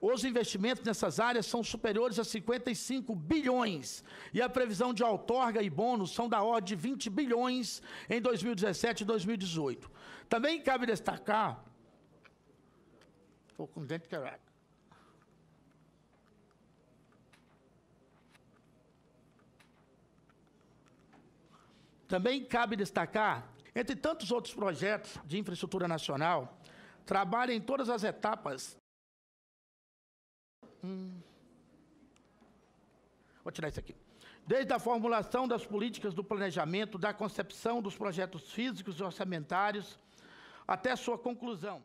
Os investimentos nessas áreas são superiores a 55 bilhões e a previsão de outorga e bônus são da ordem de 20 bilhões em 2017 e 2018. Também cabe destacar. Estou com o dente quebrado. Também cabe destacar, entre tantos outros projetos de infraestrutura nacional, trabalha em todas as etapas Hum. Vou tirar isso aqui. Desde a formulação das políticas do planejamento, da concepção dos projetos físicos e orçamentários, até sua conclusão.